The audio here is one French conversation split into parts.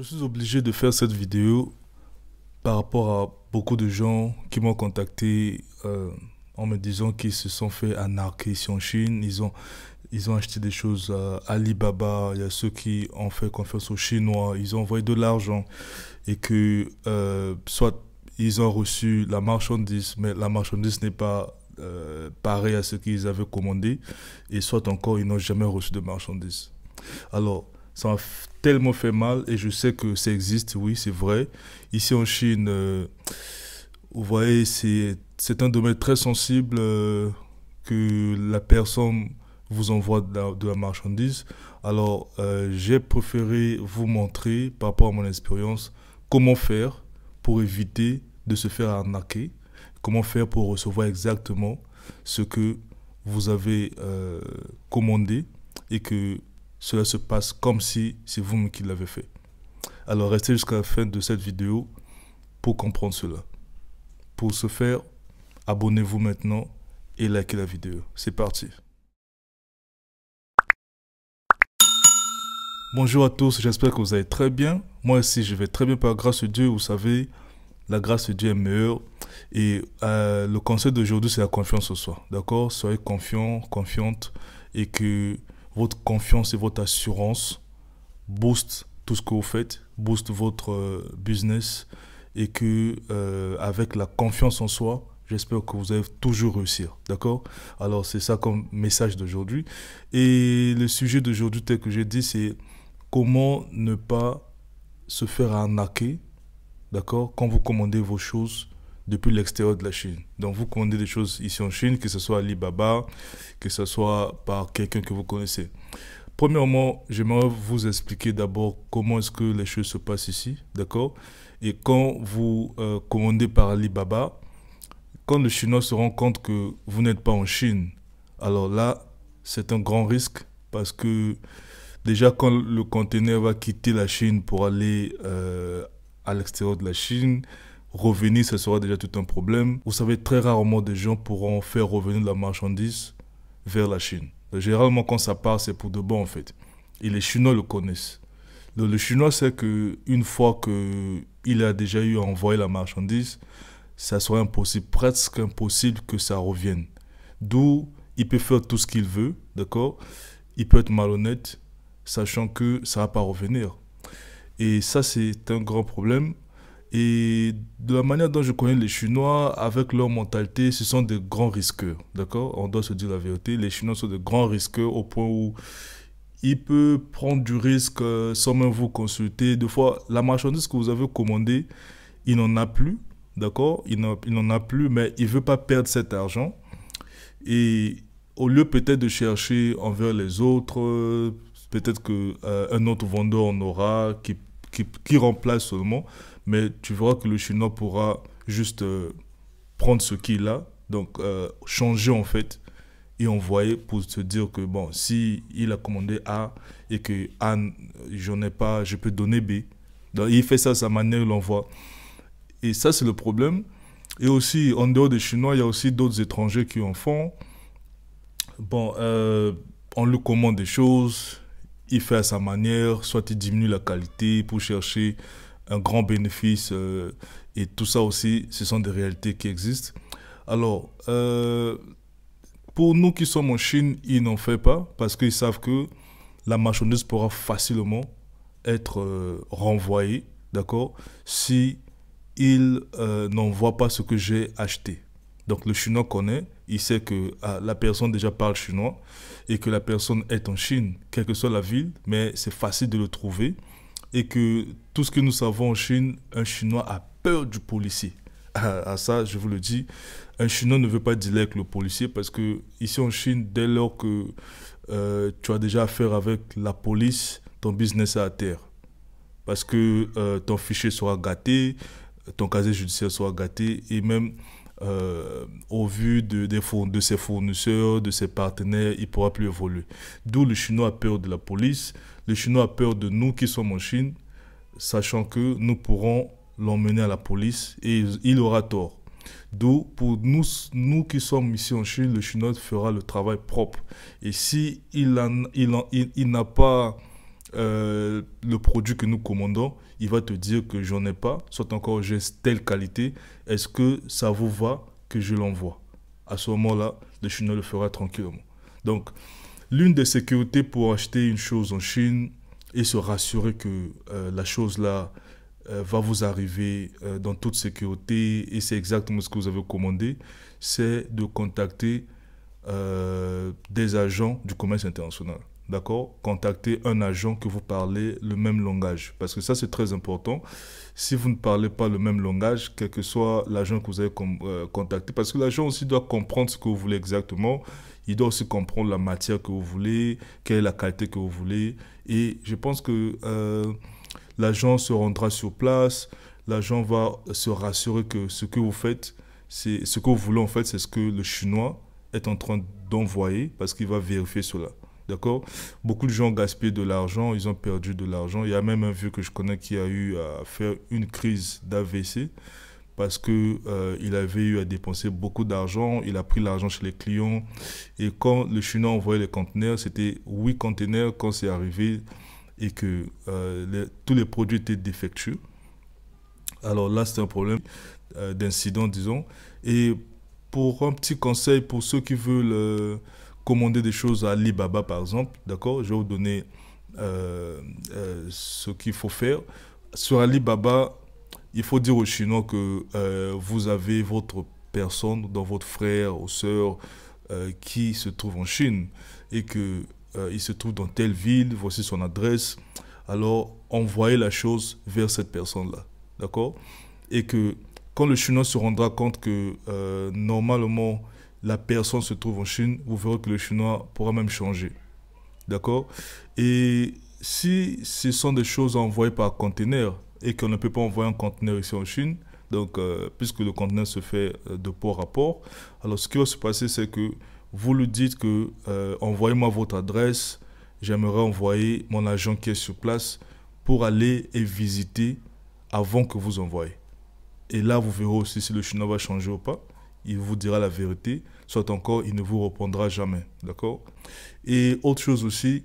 Je suis obligé de faire cette vidéo par rapport à beaucoup de gens qui m'ont contacté euh, en me disant qu'ils se sont fait arnaquer ici en Chine. Ils ont, ils ont acheté des choses à Alibaba. Il y a ceux qui ont fait confiance aux Chinois. Ils ont envoyé de l'argent et que euh, soit ils ont reçu la marchandise, mais la marchandise n'est pas euh, pareille à ce qu'ils avaient commandé, et soit encore ils n'ont jamais reçu de marchandise. Alors, ça m'a tellement fait mal et je sais que ça existe, oui, c'est vrai. Ici en Chine, euh, vous voyez, c'est un domaine très sensible euh, que la personne vous envoie de la, marchandise. Alors, euh, j'ai préféré vous montrer, par rapport à mon expérience, comment faire pour éviter de se faire arnaquer, comment faire pour recevoir exactement ce que vous avez commandé et que cela se passe comme si c'est vous qui l'avez fait. Alors restez jusqu'à la fin de cette vidéo pour comprendre cela. Pour ce faire, abonnez-vous maintenant et likez la vidéo. C'est parti. Bonjour à tous, j'espère que vous allez très bien. Moi aussi, je vais très bien par grâce de Dieu. Vous savez, la grâce de Dieu est meilleure. Et euh, le conseil d'aujourd'hui, c'est la confiance en soi. D'accord Soyez confiant, confiante et que votre confiance et votre assurance booste tout ce que vous faites, booste votre euh, business et que euh, avec la confiance en soi, j'espère que vous allez toujours réussir. D'accord Alors c'est ça comme message d'aujourd'hui. Et le sujet d'aujourd'hui tel que j'ai dit, c'est comment ne pas se faire arnaquer. D'accord Quand vous commandez vos choses depuis l'extérieur de la Chine. Donc vous commandez des choses ici en Chine, que ce soit Alibaba, que ce soit par quelqu'un que vous connaissez. Premièrement, j'aimerais vous expliquer d'abord comment est-ce que les choses se passent ici, d'accord Et quand vous euh, commandez par Alibaba, quand le Chinois se rend compte que vous n'êtes pas en Chine, alors là, c'est un grand risque parce que déjà quand le conteneur va quitter la Chine pour aller euh, à l'extérieur de la Chine, revenir, ce sera déjà tout un problème. Vous savez, très rarement des gens pourront faire revenir la marchandise vers la Chine. Généralement, quand ça part, c'est pour de bon, en fait. Et les Chinois le connaissent. le Chinois sait qu'une fois qu'il a déjà eu à envoyer la marchandise, ça sera impossible, presque impossible que ça revienne. D'où, il peut faire tout ce qu'il veut, d'accord Il peut être malhonnête, sachant que ça va pas revenir. Et ça, c'est un grand problème. Et de la manière dont je connais les Chinois, avec leur mentalité, ce sont des grands risqueurs. D'accord On doit se dire la vérité. Les Chinois sont des grands risqueurs au point où il peut prendre du risque euh, sans même vous consulter. Des fois, la marchandise que vous avez commandée, il n'en a plus. D'accord Il n'en a plus, mais il ne veut pas perdre cet argent. Et au lieu peut-être de chercher envers les autres, euh, peut-être qu'un euh, autre vendeur en aura qui, qui remplace seulement mais tu verras que le Chinois pourra juste euh, prendre ce qu'il a, donc euh, changer en fait et envoyer pour se dire que bon, si il a commandé A et que A, j'en ai pas, je peux donner B. il fait ça à sa manière, il l'envoie. Et ça, c'est le problème. Et aussi, en dehors des Chinois, il y a aussi d'autres étrangers qui en font. Bon, euh, on lui commande des choses, il fait à sa manière, soit il diminue la qualité pour chercher un grand bénéfice. Euh, et tout ça aussi, ce sont des réalités qui existent. Alors, euh, pour nous qui sommes en Chine, ils n'en fait pas parce qu'ils savent que la marchandise pourra facilement être euh, renvoyée, d'accord, si ils voit pas ce que j'ai acheté. Donc le Chinois connaît, il sait que ah, la personne déjà parle chinois et que la personne est en Chine, quelle que soit la ville, mais c'est facile de le trouver et que tout ce que nous savons en Chine, un Chinois a peur du policier. À, ça, je vous le dis, un Chinois ne veut pas dire avec le policier parce que ici en Chine, dès lors que euh, tu as déjà affaire avec la police, ton business est à terre. Parce que euh, ton fichier sera gâté, ton casier judiciaire sera gâté et même euh, au vu de, de, ses fournisseurs, de ses partenaires, il ne pourra plus évoluer. D'où le Chinois a peur de la police, le Chinois a peur de nous qui sommes en Chine sachant que nous pourrons l'emmener à la police et il aura tort. D'où, pour nous, nous qui sommes ici en Chine, le chinois fera le travail propre. Et si il, n'a pas euh, le produit que nous commandons, il va te dire que j'en ai pas, soit encore j'ai telle qualité, est-ce que ça vous va que je l'envoie À ce moment-là, le Chinois le fera tranquillement. Donc, l'une des sécurités pour acheter une chose en Chine, et se rassurer que euh, la chose là euh, va vous arriver euh, dans toute sécurité et c'est exactement ce que vous avez commandé, c'est de contacter des agents du commerce international. D'accord Contactez un agent que vous parlez le même langage. Parce que ça, c'est très important. Si vous ne parlez pas le même langage, quel que soit l'agent que vous avez contacté, parce que l'agent aussi doit comprendre ce que vous voulez exactement il doit aussi comprendre la matière que vous voulez, quelle est la qualité que vous voulez. Et je pense que euh, l'agent se rendra sur place, l'agent va se rassurer que ce que vous faites, c'est ce que vous voulez en fait, c'est ce que le chinois est en train d'envoyer parce qu'il va vérifier cela. D'accord Beaucoup de gens gaspillé de l'argent, ils ont perdu de l'argent. Il y a même un vieux que je connais qui a eu à faire une crise d'AVC parce que euh, il avait eu à dépenser beaucoup d'argent, il a pris l'argent chez les clients et quand le Chinois envoyait les conteneurs, c'était huit conteneurs quand c'est arrivé et que euh, tous les produits étaient défectueux. Alors là, c'est un problème euh, d'incident, disons. Et pour un petit conseil pour ceux qui veulent commander des choses à Alibaba, par exemple, d'accord, je vais vous donner ce qu'il faut faire. Sur Alibaba, il faut dire aux Chinois que euh, vous avez votre personne, dans votre frère ou sœur, euh, qui se trouve en Chine et que euh, il se trouve dans telle ville, voici son adresse. Alors envoyez la chose vers cette personne-là, d'accord Et que quand le Chinois se rendra compte que normalement la personne se trouve en Chine, vous verrez que le Chinois pourra même changer, d'accord Et si ce sont des choses envoyées par conteneur, et qu'on ne peut pas envoyer un conteneur ici en Chine. Donc, euh, puisque le conteneur se fait euh, de port à port, alors ce qui va se passer, c'est que vous lui dites que euh, envoyez-moi votre adresse, j'aimerais envoyer mon agent qui est sur place pour aller et visiter avant que vous envoyez. Et là, vous verrez aussi si le Chinois va changer ou pas. Il vous dira la vérité, soit encore il ne vous répondra jamais. D'accord Et autre chose aussi,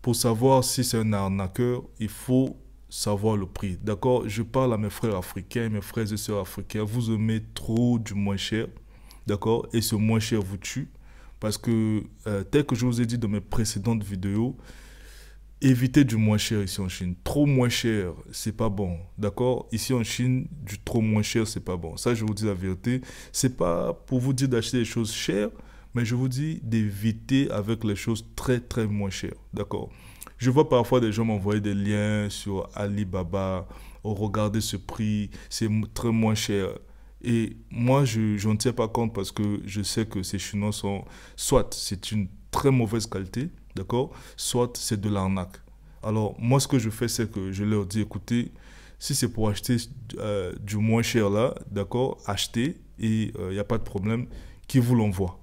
pour savoir si c'est un arnaqueur, il faut savoir le prix. D'accord Je parle à mes frères africains, mes frères et sœurs africains. Vous aimez trop du moins cher. D'accord Et ce moins cher vous tue. Parce que, euh, tel que je vous ai dit dans mes précédentes vidéos, évitez du moins cher ici en Chine. Trop moins cher, c'est pas bon. D'accord Ici en Chine, du trop moins cher, c'est pas bon. Ça, je vous dis la vérité. C'est pas pour vous dire d'acheter des choses chères, mais je vous dis d'éviter avec les choses très, très moins chères. D'accord je vois parfois des gens m'envoyer des liens sur Alibaba, oh, regarder ce prix, c'est très moins cher. Et moi, je n'en tiens pas compte parce que je sais que ces Chinois sont, soit c'est une très mauvaise qualité, d'accord, soit c'est de l'arnaque. Alors, moi, ce que je fais, c'est que je leur dis, écoutez, si c'est pour acheter euh, du moins cher là, d'accord, achetez et il euh, n'y a pas de problème, qui vous l'envoie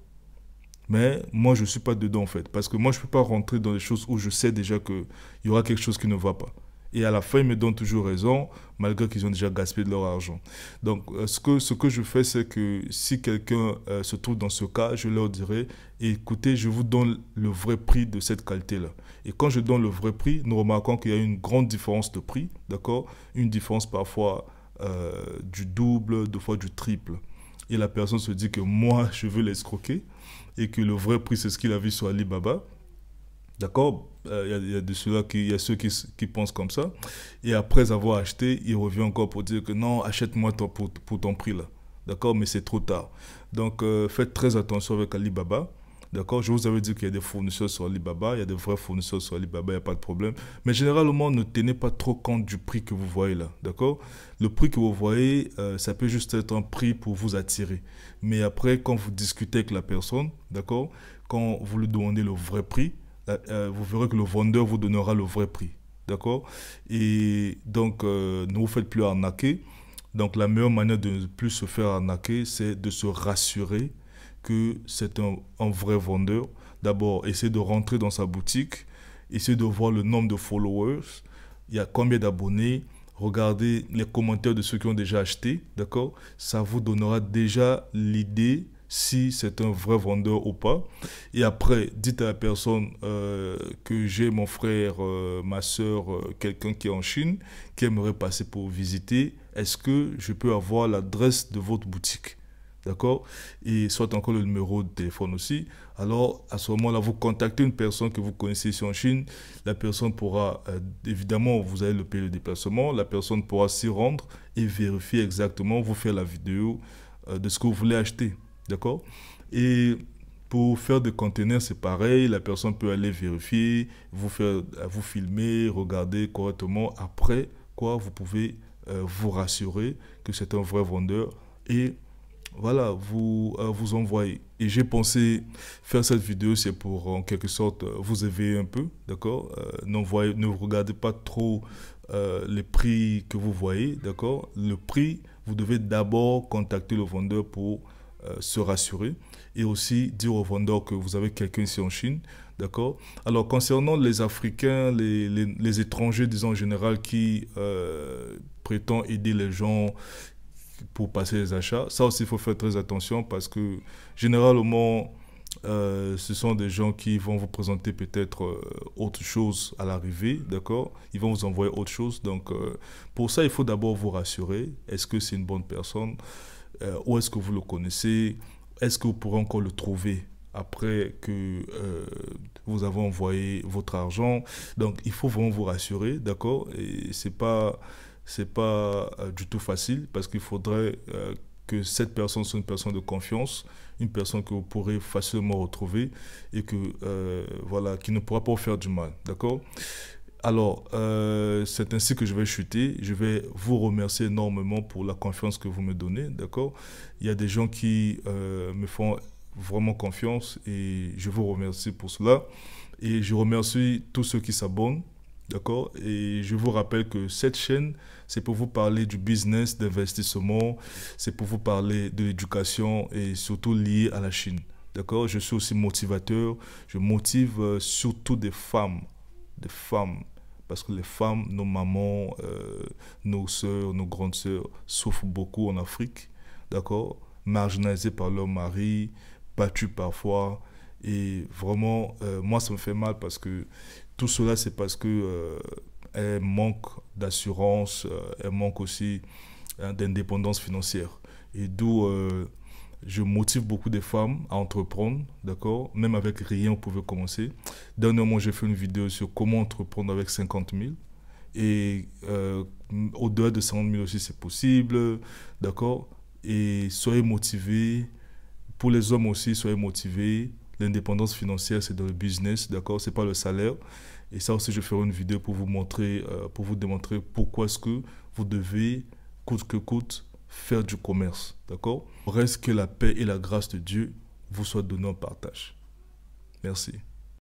mais moi, je ne suis pas dedans, en fait. Parce que moi, je ne peux pas rentrer dans des choses où je sais déjà qu'il y aura quelque chose qui ne va pas. Et à la fin, ils me donnent toujours raison, malgré qu'ils ont déjà gaspillé de leur argent. Donc, euh, ce que, ce que je fais, c'est que si quelqu'un euh, se trouve dans ce cas, je leur dirai, écoutez, je vous donne le vrai prix de cette qualité-là. Et quand je donne le vrai prix, nous remarquons qu'il y a une grande différence de prix, d'accord Une différence parfois euh, du double, deux fois du triple. Et la personne se dit que moi, je veux l'escroquer et que le vrai prix, c'est ce qu'il a vu sur Alibaba. D'accord euh, Il y, a ceux qui, a ceux qui, pensent comme ça. Et après avoir acheté, il revient encore pour dire que non, achète-moi pour, pour ton prix là. D'accord Mais c'est trop tard. Donc euh, faites très attention avec Alibaba. D'accord Je vous avais dit qu'il y a des fournisseurs sur Alibaba, il y a des vrais fournisseurs sur Alibaba, il n'y a pas de problème. Mais généralement, ne tenez pas trop compte du prix que vous voyez là. D'accord Le prix que vous voyez, euh, ça peut juste être un prix pour vous attirer. Mais après, quand vous discutez avec la personne, d'accord Quand vous lui demandez le vrai prix, euh, euh, vous verrez que le vendeur vous donnera le vrai prix. D'accord Et donc, ne vous faites plus arnaquer. Donc, la meilleure manière de ne plus se faire arnaquer, c'est de se rassurer c'est un, vrai vendeur, d'abord, essayez de rentrer dans sa boutique, essayez de voir le nombre de followers, il y a combien d'abonnés, regardez les commentaires de ceux qui ont déjà acheté, d'accord Ça vous donnera déjà l'idée si c'est un vrai vendeur ou pas. Et après, dites à la personne euh, que j'ai mon frère, euh, ma soeur, euh, quelqu'un qui est en Chine, qui aimerait passer pour visiter. Est-ce que je peux avoir l'adresse de votre boutique D'accord Et soit encore le numéro de téléphone aussi. Alors, à ce moment-là, vous contactez une personne que vous connaissez ici en Chine. La personne pourra, euh, évidemment, vous allez le payer le déplacement. La personne pourra s'y rendre et vérifier exactement, vous faire la vidéo euh, de ce que vous voulez acheter. D'accord Et pour faire des conteneurs, c'est pareil. La personne peut aller vérifier, vous, faire, euh, vous filmer, regarder correctement. Après, quoi, vous pouvez vous rassurer que c'est un vrai vendeur et voilà, vous, euh, vous envoyez. Et j'ai pensé faire cette vidéo, c'est pour en quelque sorte euh, vous éveiller un peu, d'accord euh, Ne regardez pas trop les prix que vous voyez, d'accord Le prix, vous devez d'abord contacter le vendeur pour se rassurer et aussi dire au vendeur que vous avez quelqu'un ici en Chine, d'accord Alors, concernant les Africains, les, les, étrangers, disons en général, qui prétendent aider les gens pour passer les achats. Ça aussi, il faut faire très attention parce que généralement, euh, ce sont des gens qui vont vous présenter peut-être euh, autre chose à l'arrivée, d'accord Ils vont vous envoyer autre chose. Donc, euh, pour ça, il faut d'abord vous rassurer. Est-ce que c'est une bonne personne Où est-ce que vous le connaissez Est-ce que vous pourrez encore le trouver après que vous avez envoyé votre argent Donc, il faut vraiment vous rassurer, d'accord Et c'est pas c'est pas euh, du tout facile parce qu'il faudrait euh, que cette personne soit une personne de confiance, une personne que vous pourrez facilement retrouver et que euh, voilà, qui ne pourra pas vous faire du mal, d'accord alors, c'est ainsi que je vais chuter. Je vais vous remercier énormément pour la confiance que vous me donnez, d'accord Il y a des gens qui me font vraiment confiance et je vous remercie pour cela. Et je remercie tous ceux qui s'abonnent, D'accord Et je vous rappelle que cette chaîne, c'est pour vous parler du business d'investissement, c'est pour vous parler de l'éducation et surtout lié à la Chine. D'accord Je suis aussi motivateur, je motive euh, surtout des femmes, des femmes. Parce que les femmes, nos mamans, euh, nos soeurs nos grandes sœurs souffrent beaucoup en Afrique, d'accord Marginalisées par leur mari, battues parfois, et vraiment, euh, moi, ça me fait mal parce que tout cela, c'est parce que elle euh, manque d'assurance, elle euh, manque aussi hein, d'indépendance financière. Et d'où euh, je motive beaucoup de femmes à entreprendre, d'accord Même avec rien, on pouvait commencer. Dernièrement, j'ai fait une vidéo sur comment entreprendre avec 50 000. Et au-delà de 50 000 aussi, c'est possible, d'accord Et soyez motivés. Pour les hommes aussi, soyez motivés. L'indépendance financière, c'est dans le business, d'accord C'est pas le salaire. Et ça aussi, je ferai une vidéo pour vous montrer, euh, pour vous démontrer pourquoi est-ce que vous devez, coûte que coûte, faire du commerce, d'accord Reste que la paix et la grâce de Dieu vous soient données en partage. Merci.